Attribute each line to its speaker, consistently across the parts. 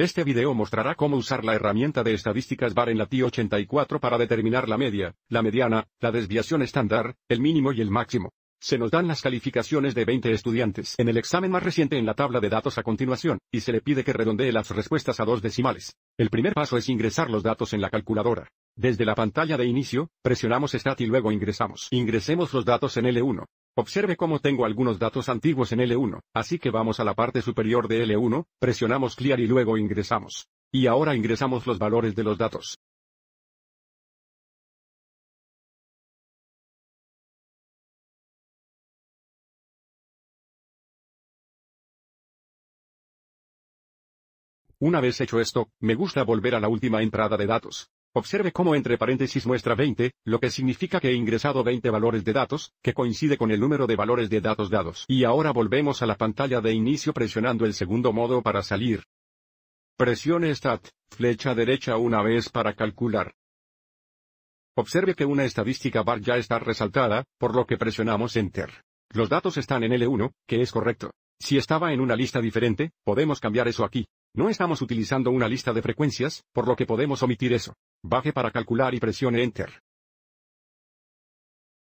Speaker 1: Este video mostrará cómo usar la herramienta de estadísticas VAR en la TI84 para determinar la media, la mediana, la desviación estándar, el mínimo y el máximo. Se nos dan las calificaciones de 20 estudiantes en el examen más reciente en la tabla de datos a continuación, y se le pide que redondee las respuestas a dos decimales. El primer paso es ingresar los datos en la calculadora. Desde la pantalla de inicio, presionamos Stat y luego ingresamos. Ingresemos los datos en L1. Observe cómo tengo algunos datos antiguos en L1, así que vamos a la
Speaker 2: parte superior de L1, presionamos Clear y luego ingresamos. Y ahora ingresamos los valores de los datos. Una vez hecho esto, me gusta volver a la última
Speaker 1: entrada de datos. Observe cómo entre paréntesis muestra 20, lo que significa que he ingresado 20 valores de datos, que coincide con el número de valores de datos dados. Y ahora volvemos a la pantalla de inicio presionando el segundo modo para salir. Presione Stat, flecha derecha una vez para calcular. Observe que una estadística bar ya está resaltada, por lo que presionamos Enter. Los datos están en L1, que es correcto. Si estaba en una lista diferente, podemos cambiar eso aquí. No estamos utilizando una lista de frecuencias, por lo que podemos
Speaker 2: omitir eso. Baje para calcular y presione Enter.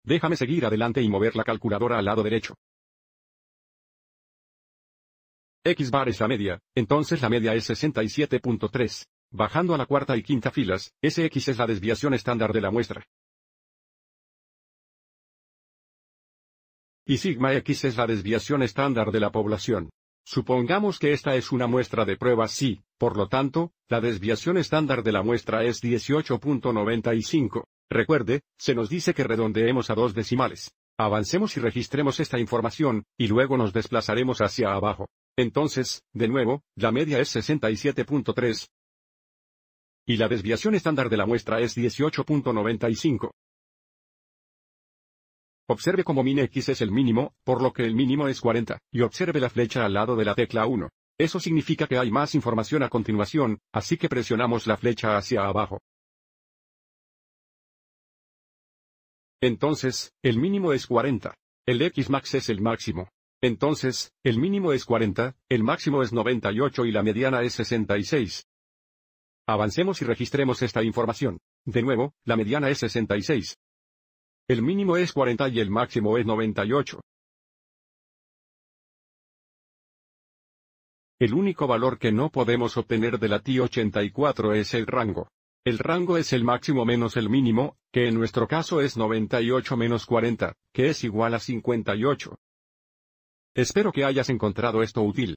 Speaker 2: Déjame seguir adelante y mover la calculadora al lado derecho.
Speaker 1: X bar es la media, entonces la media es 67.3. Bajando a la cuarta y quinta filas, SX es la desviación estándar de la muestra. Y sigma X es la desviación estándar de la población. Supongamos que esta es una muestra de prueba sí, por lo tanto, la desviación estándar de la muestra es 18.95. Recuerde, se nos dice que redondeemos a dos decimales. Avancemos y registremos esta información, y luego nos desplazaremos hacia abajo. Entonces, de nuevo, la media es 67.3. Y la desviación estándar de la muestra es 18.95. Observe cómo min x es el mínimo, por lo que el mínimo es 40, y observe la flecha al lado de la tecla 1. Eso significa que hay más información a continuación, así que presionamos la flecha hacia abajo. Entonces, el mínimo es 40. El Xmax es el máximo. Entonces, el mínimo es 40, el máximo es 98 y la mediana es 66. Avancemos y registremos esta información. De nuevo, la mediana es 66. El mínimo es 40 y el máximo es 98. El único valor que no podemos obtener de la t 84 es el rango. El rango es el máximo menos el mínimo, que en nuestro caso es 98 menos
Speaker 2: 40, que es igual a 58. Espero que hayas encontrado esto útil.